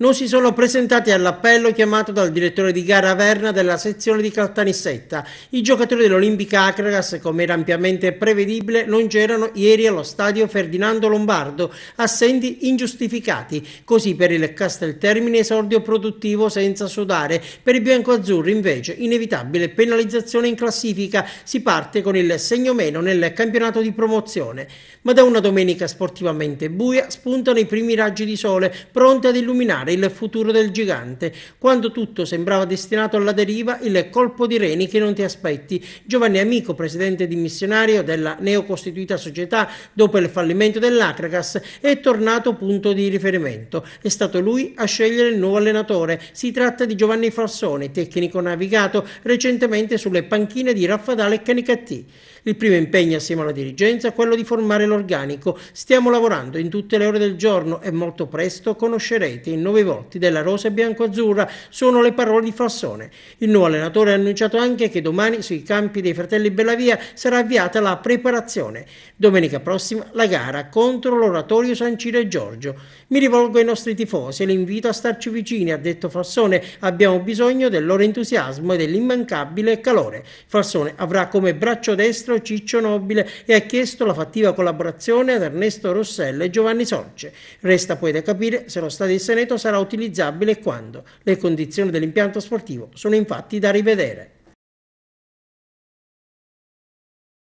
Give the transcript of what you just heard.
non si sono presentati all'appello chiamato dal direttore di gara Verna della sezione di Caltanissetta. I giocatori dell'Olimpica Acragas, come era ampiamente prevedibile, non c'erano ieri allo stadio Ferdinando Lombardo, assenti ingiustificati. Così per il Casteltermine esordio produttivo senza sudare, per i biancoazzurri invece inevitabile penalizzazione in classifica. Si parte con il segno meno nel campionato di promozione. Ma da una domenica sportivamente buia spuntano i primi raggi di sole, pronti ad illuminare determinare il futuro del gigante. Quando tutto sembrava destinato alla deriva, il colpo di reni che non ti aspetti. Giovanni Amico, presidente dimissionario della neocostituita società dopo il fallimento dell'Acragas, è tornato punto di riferimento. È stato lui a scegliere il nuovo allenatore. Si tratta di Giovanni Falsoni, tecnico navigato recentemente sulle panchine di Raffadale e Canicattì. Il primo impegno assieme alla dirigenza è quello di formare l'organico. Stiamo lavorando in tutte le ore del giorno e molto presto conoscerete il nuovo 9 voti della Rosa Bianco-Azzurra, sono le parole di Fassone. Il nuovo allenatore ha annunciato anche che domani sui campi dei fratelli Bellavia sarà avviata la preparazione. Domenica prossima la gara contro l'oratorio San Ciro e Giorgio. Mi rivolgo ai nostri tifosi e li invito a starci vicini, ha detto Fassone. Abbiamo bisogno del loro entusiasmo e dell'immancabile calore. Fassone avrà come braccio destro Ciccio Nobile e ha chiesto la fattiva collaborazione ad Ernesto Rossella e Giovanni Sorge. Resta poi da capire se lo Stato del Senato sarà sarà utilizzabile quando le condizioni dell'impianto sportivo sono infatti da rivedere.